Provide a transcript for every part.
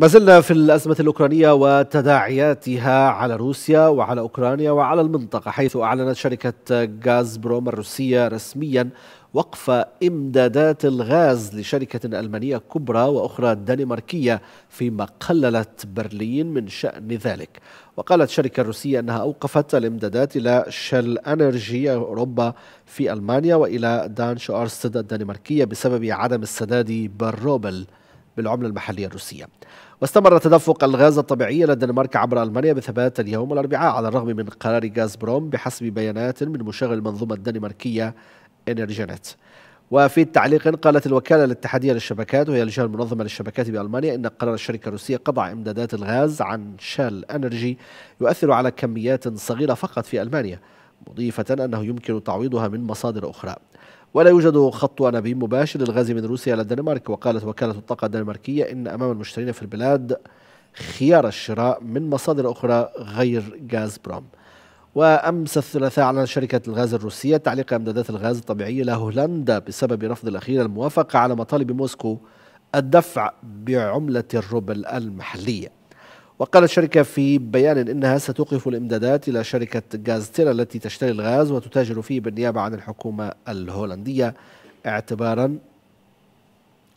ما زلنا في الأزمة الأوكرانية وتداعياتها على روسيا وعلى أوكرانيا وعلى المنطقة حيث أعلنت شركة غاز بروم الروسية رسميا وقف إمدادات الغاز لشركة ألمانية كبرى وأخرى دنماركية فيما قللت برلين من شأن ذلك وقالت الشركة الروسية أنها أوقفت الإمدادات إلى شل أنرجي أوروبا في ألمانيا وإلى دانش أرستد الدنماركية بسبب عدم السداد بالروبل بالعملة المحلية الروسية واستمر تدفق الغاز الطبيعي إلى الدنمارك عبر ألمانيا بثبات اليوم الأربعاء على الرغم من قرار غاز بروم بحسب بيانات من مشغل المنظومة الدنماركية إنرجينت وفي التعليق قالت الوكالة الاتحادية للشبكات وهي الجهة المنظمة للشبكات بألمانيا إن قرار الشركة الروسية قطع إمدادات الغاز عن شال أنرجي يؤثر على كميات صغيرة فقط في ألمانيا مضيفة أنه يمكن تعويضها من مصادر أخرى ولا يوجد خط أنابيب مباشر للغاز من روسيا إلى الدنمارك وقالت وكالة الطاقة الدنماركية إن أمام المشترين في البلاد خيار الشراء من مصادر أخرى غير غاز بروم وأمس الثلاثاء أعلنت شركة الغاز الروسية تعليق إمدادات الغاز الطبيعية لهولندا بسبب رفض الأخير الموافقة على مطالب موسكو الدفع بعملة الروبل المحلية وقالت الشركة في بيان أنها ستوقف الإمدادات إلى شركة غازتيرا التي تشتري الغاز وتتاجر فيه بالنيابة عن الحكومة الهولندية اعتبارا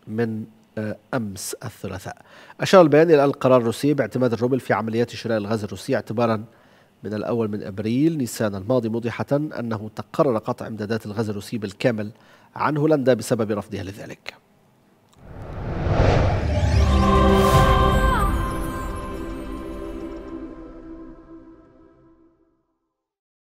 من آه، أمس الثلاثاء أشار البيان إلى القرار الروسي باعتماد الروبل في عمليات شراء الغاز الروسي اعتبارا من الأول من أبريل نيسان الماضي موضحة أنه تقرر قطع إمدادات الغاز الروسي بالكامل عن هولندا بسبب رفضها لذلك